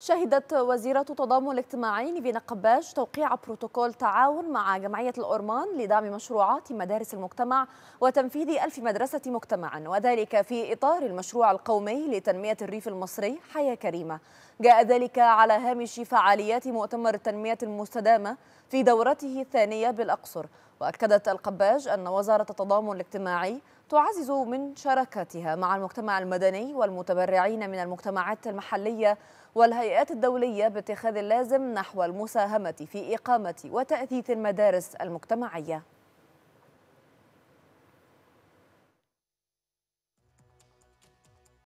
شهدت وزيرة تضامن الاجتماعي نيفينا قباش توقيع بروتوكول تعاون مع جمعية الأورمان لدعم مشروعات مدارس المجتمع وتنفيذ ألف مدرسة مجتمعا وذلك في إطار المشروع القومي لتنمية الريف المصري حياة كريمة جاء ذلك على هامش فعاليات مؤتمر التنمية المستدامة في دورته الثانية بالأقصر وأكدت القباج أن وزارة التضامن الاجتماعي تعزز من شراكتها مع المجتمع المدني والمتبرعين من المجتمعات المحلية والهيئات الدولية باتخاذ اللازم نحو المساهمة في إقامة وتأثيث المدارس المجتمعية